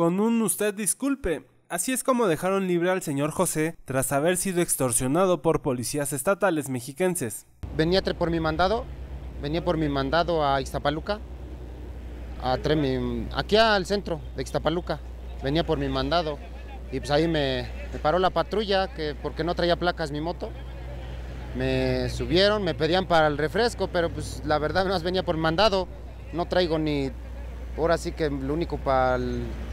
Con un usted disculpe. Así es como dejaron libre al señor José tras haber sido extorsionado por policías estatales mexiquenses. Venía por mi mandado, venía por mi mandado a Iztapaluca, aquí al centro de Ixtapaluca. Venía por mi mandado y pues ahí me, paró la patrulla que porque no traía placas mi moto. Me subieron, me pedían para el refresco, pero pues la verdad más venía por mandado. No traigo ni Ahora sí que lo único para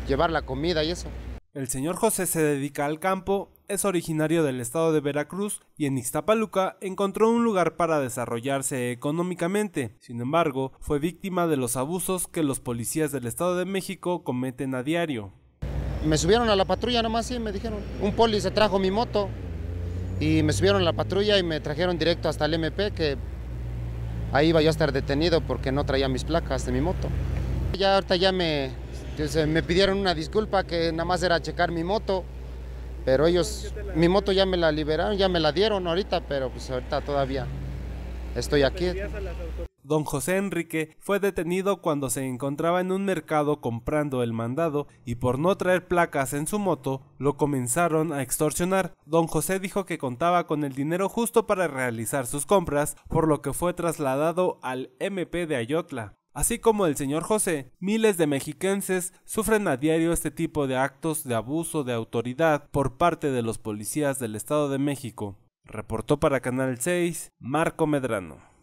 llevar la comida y eso. El señor José se dedica al campo, es originario del estado de Veracruz y en Ixtapaluca encontró un lugar para desarrollarse económicamente. Sin embargo, fue víctima de los abusos que los policías del estado de México cometen a diario. Me subieron a la patrulla nomás y me dijeron, un poli se trajo mi moto y me subieron a la patrulla y me trajeron directo hasta el MP que ahí iba yo a estar detenido porque no traía mis placas de mi moto. Ya ahorita ya me, este, me pidieron una disculpa que nada más era checar mi moto, pero ellos, mi moto ya me la liberaron, ya me la dieron ahorita, pero pues ahorita todavía estoy aquí. Don José Enrique fue detenido cuando se encontraba en un mercado comprando el mandado y por no traer placas en su moto lo comenzaron a extorsionar. Don José dijo que contaba con el dinero justo para realizar sus compras, por lo que fue trasladado al MP de Ayotla. Así como el señor José, miles de mexiquenses sufren a diario este tipo de actos de abuso de autoridad por parte de los policías del Estado de México, reportó para Canal 6 Marco Medrano.